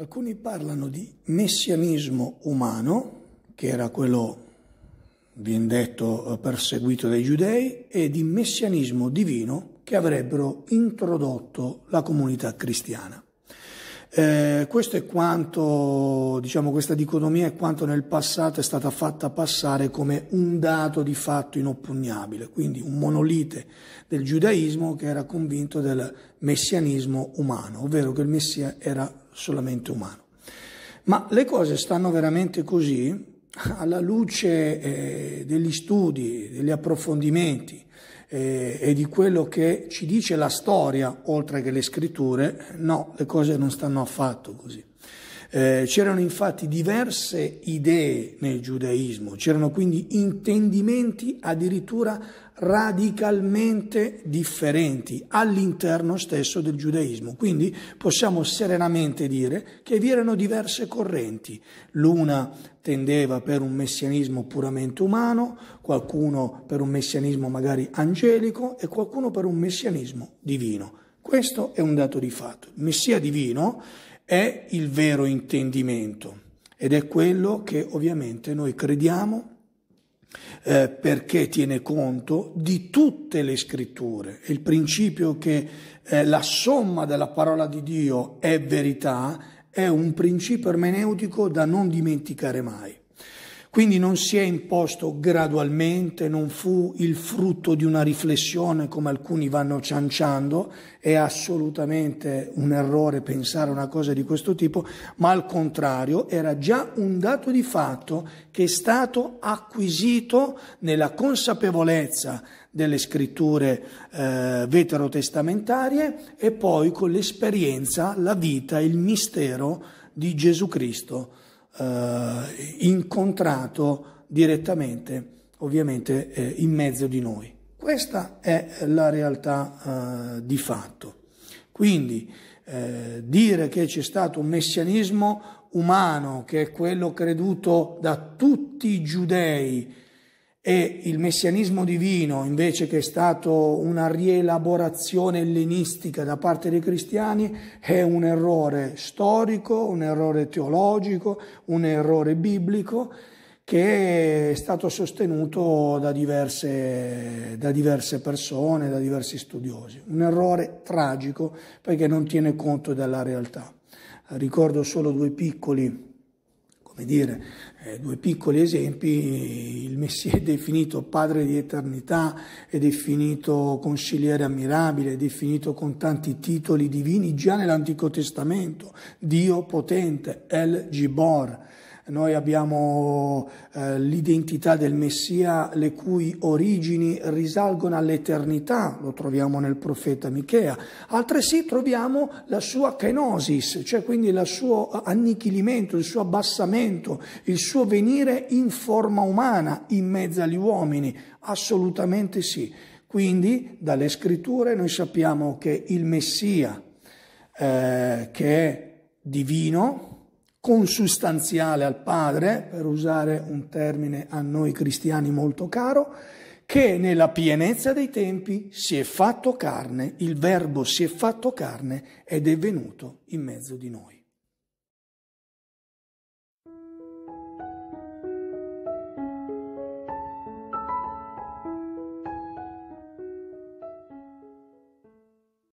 Alcuni parlano di messianismo umano, che era quello, viene detto, eh, perseguito dai giudei, e di messianismo divino che avrebbero introdotto la comunità cristiana. Eh, questo è quanto, diciamo, questa dicotomia è quanto nel passato è stata fatta passare come un dato di fatto inoppugnabile, quindi un monolite del giudaismo che era convinto del messianismo umano, ovvero che il Messia era solamente umano. Ma le cose stanno veramente così alla luce eh, degli studi, degli approfondimenti eh, e di quello che ci dice la storia, oltre che le scritture, no, le cose non stanno affatto così. Eh, c'erano infatti diverse idee nel giudaismo, c'erano quindi intendimenti addirittura radicalmente differenti all'interno stesso del giudaismo. Quindi possiamo serenamente dire che vi erano diverse correnti. L'una tendeva per un messianismo puramente umano, qualcuno per un messianismo magari angelico e qualcuno per un messianismo divino. Questo è un dato di fatto. Messia divino è il vero intendimento ed è quello che ovviamente noi crediamo eh, perché tiene conto di tutte le scritture. Il principio che eh, la somma della parola di Dio è verità è un principio ermeneutico da non dimenticare mai. Quindi non si è imposto gradualmente, non fu il frutto di una riflessione come alcuni vanno cianciando, è assolutamente un errore pensare una cosa di questo tipo, ma al contrario era già un dato di fatto che è stato acquisito nella consapevolezza delle scritture eh, veterotestamentarie e poi con l'esperienza, la vita, il mistero di Gesù Cristo eh, incontrato direttamente, ovviamente, eh, in mezzo di noi. Questa è la realtà eh, di fatto. Quindi eh, dire che c'è stato un messianismo umano, che è quello creduto da tutti i giudei, e il messianismo divino, invece che è stato una rielaborazione ellenistica da parte dei cristiani, è un errore storico, un errore teologico, un errore biblico che è stato sostenuto da diverse, da diverse persone, da diversi studiosi. Un errore tragico perché non tiene conto della realtà. Ricordo solo due piccoli come dire, eh, due piccoli esempi, il Messia è definito padre di eternità, è definito consigliere ammirabile, è definito con tanti titoli divini già nell'Antico Testamento, Dio potente, El Gibor, noi abbiamo eh, l'identità del Messia le cui origini risalgono all'eternità, lo troviamo nel profeta Michea. Altresì troviamo la sua kenosis, cioè quindi il suo annichilimento, il suo abbassamento, il suo venire in forma umana in mezzo agli uomini. Assolutamente sì. Quindi dalle scritture noi sappiamo che il Messia, eh, che è divino, consustanziale al Padre, per usare un termine a noi cristiani molto caro, che nella pienezza dei tempi si è fatto carne, il Verbo si è fatto carne ed è venuto in mezzo di noi.